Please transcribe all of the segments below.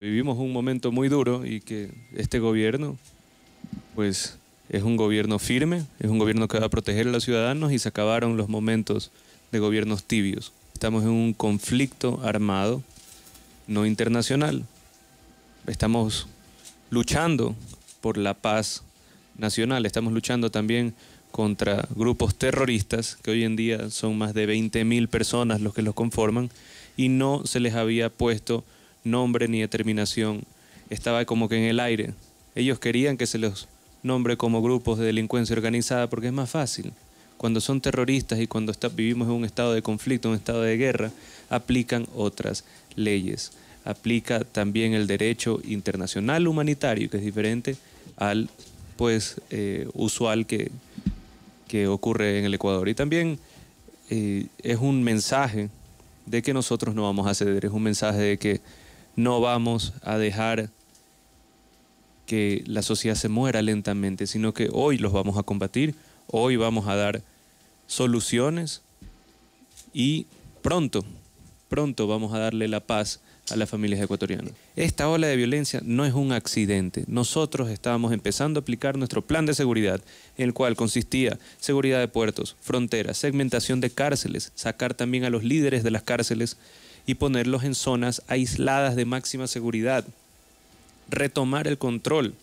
Vivimos un momento muy duro y que este gobierno, pues es un gobierno firme, es un gobierno que va a proteger a los ciudadanos y se acabaron los momentos de gobiernos tibios. Estamos en un conflicto armado, no internacional. Estamos luchando por la paz nacional, estamos luchando también contra grupos terroristas, que hoy en día son más de 20.000 personas los que los conforman, y no se les había puesto nombre ni determinación. Estaba como que en el aire. Ellos querían que se los nombre como grupos de delincuencia organizada porque es más fácil. Cuando son terroristas y cuando vivimos en un estado de conflicto, un estado de guerra, aplican otras leyes. Aplica también el derecho internacional humanitario, que es diferente al pues eh, usual que, que ocurre en el Ecuador. Y también eh, es un mensaje de que nosotros no vamos a ceder, es un mensaje de que no vamos a dejar que la sociedad se muera lentamente, sino que hoy los vamos a combatir, hoy vamos a dar soluciones y pronto, pronto vamos a darle la paz a las familias ecuatorianas. Esta ola de violencia no es un accidente. Nosotros estábamos empezando a aplicar nuestro plan de seguridad, en el cual consistía seguridad de puertos, fronteras, segmentación de cárceles, sacar también a los líderes de las cárceles y ponerlos en zonas aisladas de máxima seguridad. Retomar el control.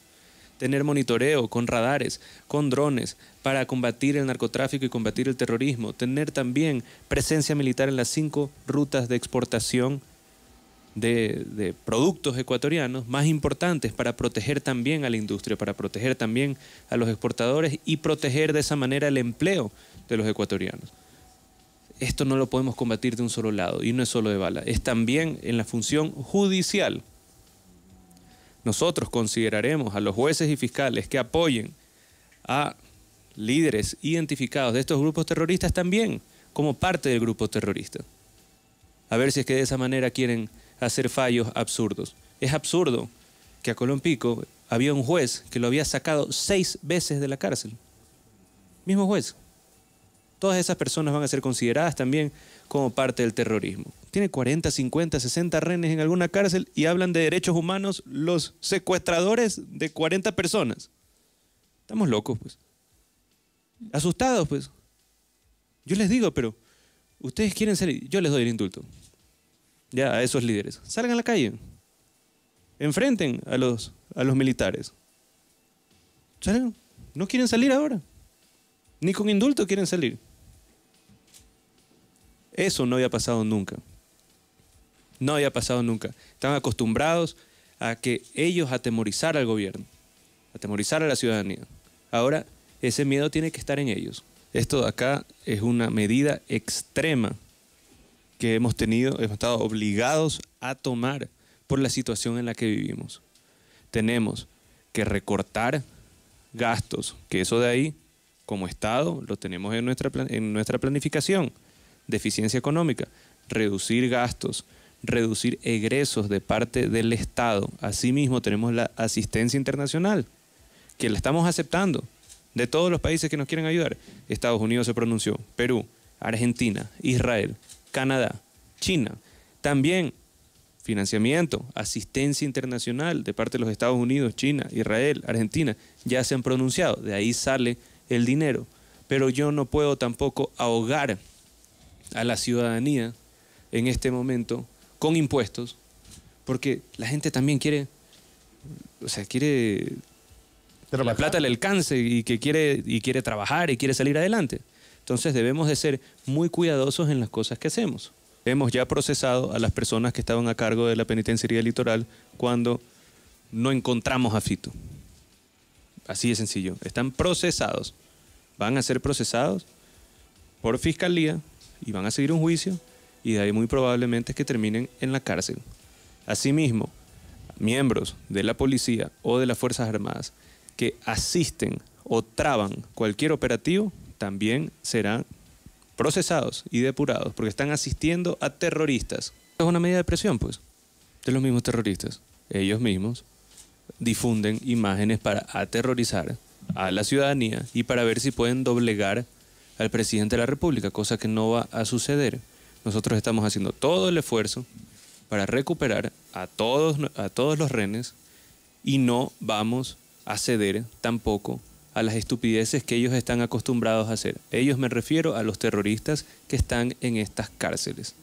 Tener monitoreo con radares, con drones, para combatir el narcotráfico y combatir el terrorismo. Tener también presencia militar en las cinco rutas de exportación de, productos ecuatorianos más importantes para proteger también a la industria, para proteger también a los exportadores y proteger de esa manera el empleo de los ecuatorianos esto no lo podemos combatir de un solo lado y no es solo de bala, es también en la función judicial. Nosotros consideraremos a los jueces y fiscales que apoyen a líderes identificados de estos grupos terroristas también como parte del grupo terrorista. A ver si es que de esa manera quieren hacer fallos absurdos. Es absurdo que a Colón Pico había un juez que lo había sacado seis veces de la cárcel. Mismo juez. Todas esas personas van a ser consideradas también como parte del terrorismo. Tiene 40, 50, 60 renes en alguna cárcel y hablan de derechos humanos los secuestradores de 40 personas. Estamos locos, pues. Asustados, pues. Yo les digo, pero ustedes quieren salir. Yo les doy el indulto. Ya, a esos líderes. Salgan a la calle. Enfrenten a los, a los militares. Salen. ¿No quieren salir ahora? Ni con indulto quieren salir. Eso no había pasado nunca. No había pasado nunca. Están acostumbrados a que ellos atemorizar al gobierno, atemorizar a la ciudadanía. Ahora ese miedo tiene que estar en ellos. Esto de acá es una medida extrema que hemos tenido, hemos estado obligados a tomar por la situación en la que vivimos. Tenemos que recortar gastos, que eso de ahí como Estado, lo tenemos en nuestra, en nuestra planificación Deficiencia económica, reducir gastos, reducir egresos de parte del Estado. Asimismo, tenemos la asistencia internacional, que la estamos aceptando de todos los países que nos quieren ayudar. Estados Unidos se pronunció, Perú, Argentina, Israel, Canadá, China. También financiamiento, asistencia internacional de parte de los Estados Unidos, China, Israel, Argentina, ya se han pronunciado. De ahí sale el dinero, pero yo no puedo tampoco ahogar a la ciudadanía en este momento con impuestos, porque la gente también quiere, o sea, quiere la plata le alcance y que quiere y quiere trabajar y quiere salir adelante. Entonces debemos de ser muy cuidadosos en las cosas que hacemos. Hemos ya procesado a las personas que estaban a cargo de la penitenciaría litoral cuando no encontramos a Fito. Así de sencillo. Están procesados. Van a ser procesados por fiscalía y van a seguir un juicio y de ahí muy probablemente que terminen en la cárcel. Asimismo, miembros de la policía o de las Fuerzas Armadas que asisten o traban cualquier operativo también serán procesados y depurados porque están asistiendo a terroristas. Es una medida de presión, pues, de los mismos terroristas. Ellos mismos difunden imágenes para aterrorizar a la ciudadanía y para ver si pueden doblegar al presidente de la República, cosa que no va a suceder. Nosotros estamos haciendo todo el esfuerzo para recuperar a todos, a todos los renes y no vamos a ceder tampoco a las estupideces que ellos están acostumbrados a hacer. Ellos me refiero a los terroristas que están en estas cárceles.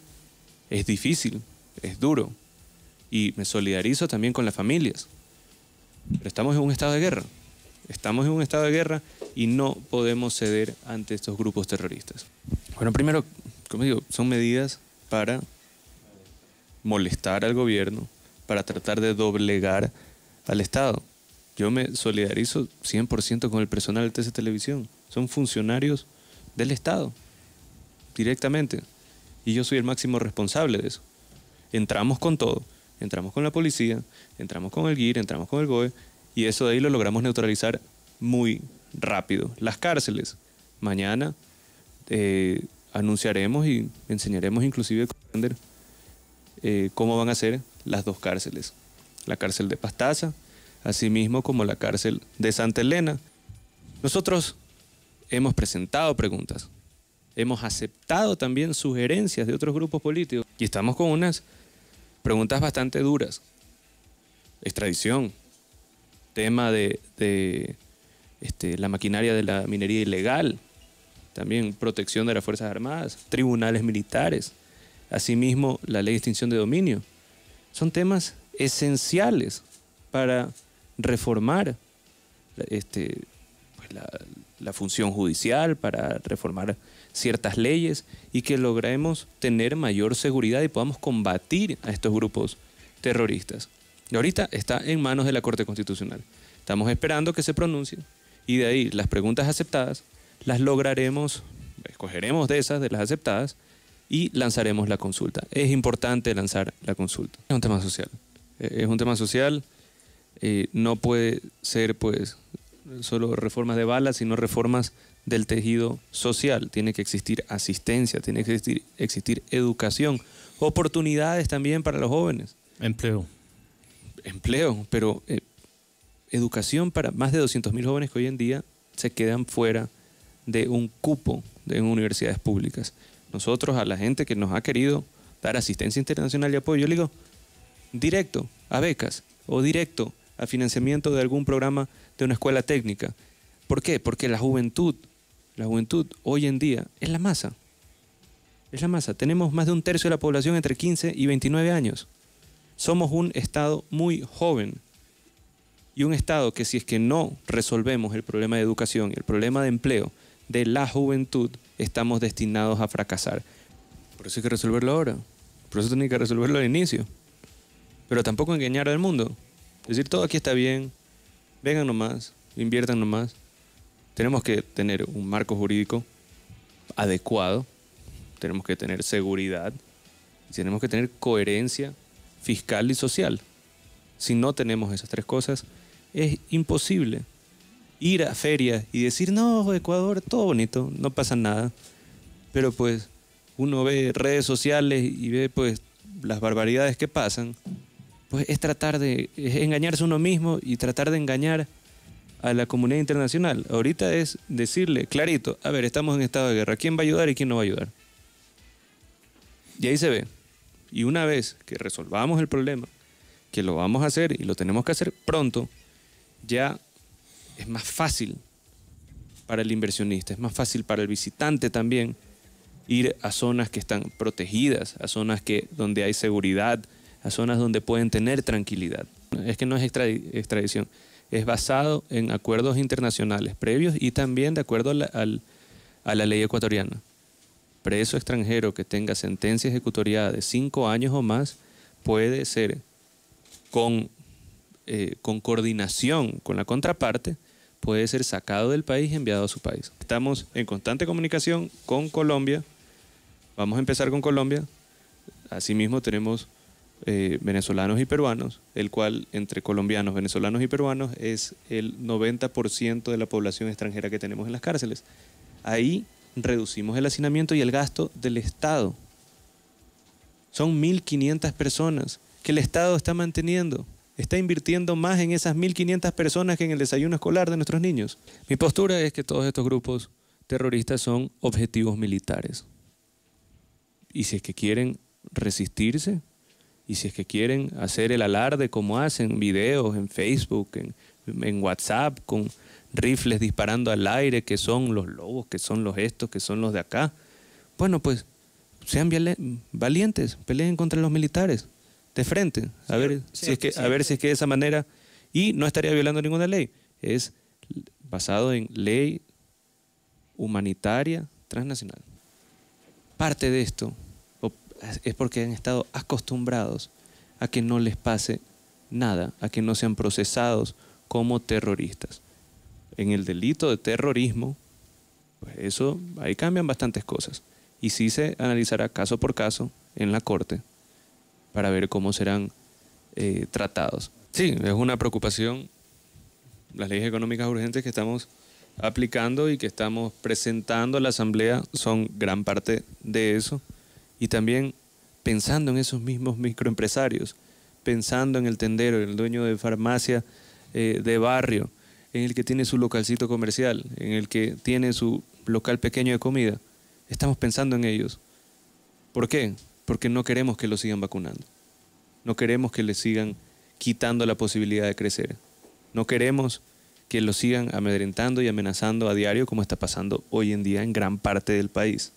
Es difícil, es duro y me solidarizo también con las familias. Pero estamos en un estado de guerra. Estamos en un estado de guerra y no podemos ceder ante estos grupos terroristas. Bueno, primero, como digo, son medidas para molestar al gobierno, para tratar de doblegar al Estado. Yo me solidarizo 100% con el personal de TC Televisión. Son funcionarios del Estado, directamente. Y yo soy el máximo responsable de eso. Entramos con todo entramos con la policía, entramos con el GIR, entramos con el GOE, y eso de ahí lo logramos neutralizar muy rápido. Las cárceles, mañana eh, anunciaremos y enseñaremos inclusive eh, cómo van a ser las dos cárceles. La cárcel de Pastaza, así mismo como la cárcel de Santa Elena. Nosotros hemos presentado preguntas, hemos aceptado también sugerencias de otros grupos políticos y estamos con unas preguntas bastante duras. Extradición, tema de, este, la maquinaria de la minería ilegal, también protección de las Fuerzas Armadas, tribunales militares, asimismo la ley de extinción de dominio. Son temas esenciales para reformar este, pues, la función judicial, para reformar ciertas leyes y que logremos tener mayor seguridad y podamos combatir a estos grupos terroristas. Y ahorita está en manos de la Corte Constitucional. Estamos esperando que se pronuncie y de ahí las preguntas aceptadas las lograremos, escogeremos de esas, de las aceptadas y lanzaremos la consulta. Es importante lanzar la consulta. Es un tema social. Eh, es un tema social. Eh, no puede ser pues solo reformas de balas, sino reformas del tejido social. Tiene que existir asistencia, tiene que existir, educación, oportunidades también para los jóvenes. Empleo. Empleo, pero eh, educación para más de 200.000 jóvenes que hoy en día se quedan fuera de un cupo de universidades públicas. Nosotros a la gente que nos ha querido dar asistencia internacional y apoyo, yo le digo, directo a becas o directo a financiamiento de algún programa de una escuela técnica. ¿Por qué? Porque la juventud, la juventud hoy en día es la masa. Es la masa. Tenemos más de un tercio de la población entre 15 y 29 años. Somos un Estado muy joven y un Estado que si es que no resolvemos el problema de educación, el problema de empleo de la juventud, estamos destinados a fracasar. Por eso hay que resolverlo ahora. Por eso tiene que resolverlo al inicio. Pero tampoco engañar al mundo. Decir, todo aquí está bien, vengan nomás, inviertan nomás. Tenemos que tener un marco jurídico adecuado, tenemos que tener seguridad, tenemos que tener coherencia fiscal y social. Si no tenemos esas tres cosas, es imposible ir a ferias y decir, no, Ecuador, todo bonito, no pasa nada. Pero pues uno ve redes sociales y ve pues las barbaridades que pasan pues es tratar de engañarse uno mismo y tratar de engañar a la comunidad internacional. Ahorita es decirle clarito, a ver, estamos en estado de guerra, ¿quién va a ayudar y quién no va a ayudar? Y ahí se ve. Y una vez que resolvamos el problema, que lo vamos a hacer y lo tenemos que hacer pronto, ya es más fácil para el inversionista, es más fácil para el visitante también ir a zonas que están protegidas, a zonas que, donde hay seguridad, a zonas donde pueden tener tranquilidad. Es que no es extradición, es basado en acuerdos internacionales previos y también de acuerdo a la, ley ecuatoriana. Preso extranjero que tenga sentencia ejecutoriada de cinco años o más puede ser con, eh, con coordinación con la contraparte, puede ser sacado del país y enviado a su país. Estamos en constante comunicación con Colombia. Vamos a empezar con Colombia. Asimismo tenemos eh, venezolanos y peruanos, el cual entre colombianos, venezolanos y peruanos es el 90% de la población extranjera que tenemos en las cárceles. Ahí reducimos el hacinamiento y el gasto del Estado. Son 1.500 personas que el Estado está manteniendo. Está invirtiendo más en esas 1.500 personas que en el desayuno escolar de nuestros niños. Mi postura es que todos estos grupos terroristas son objetivos militares. Y si es que quieren resistirse, y si es que quieren hacer el alarde como hacen, videos en Facebook, en, WhatsApp, con rifles disparando al aire, que son los lobos, que son los estos, que son los de acá. Bueno, pues sean valientes, peleen contra los militares de frente, a ver si es que a ver si es que de esa manera y no estaría violando ninguna ley, es basado en ley humanitaria transnacional. Parte de esto es porque han estado acostumbrados a que no les pase nada, a que no sean procesados como terroristas. En el delito de terrorismo, pues eso, ahí cambian bastantes cosas. Y sí se analizará caso por caso en la Corte para ver cómo serán eh, tratados. Sí, es una preocupación las leyes económicas urgentes que estamos aplicando y que estamos presentando a la Asamblea son gran parte de eso. Y también pensando en esos mismos microempresarios, pensando en el tendero, en el dueño de farmacia eh, de barrio, en el que tiene su localcito comercial, en el que tiene su local pequeño de comida. Estamos pensando en ellos. ¿Por qué? Porque no queremos que los sigan vacunando. No queremos que les sigan quitando la posibilidad de crecer. No queremos que los sigan amedrentando y amenazando a diario como está pasando hoy en día en gran parte del país.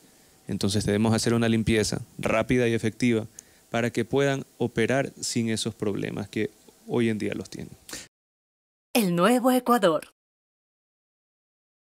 Entonces debemos hacer una limpieza rápida y efectiva para que puedan operar sin esos problemas que hoy en día los tienen. El nuevo Ecuador.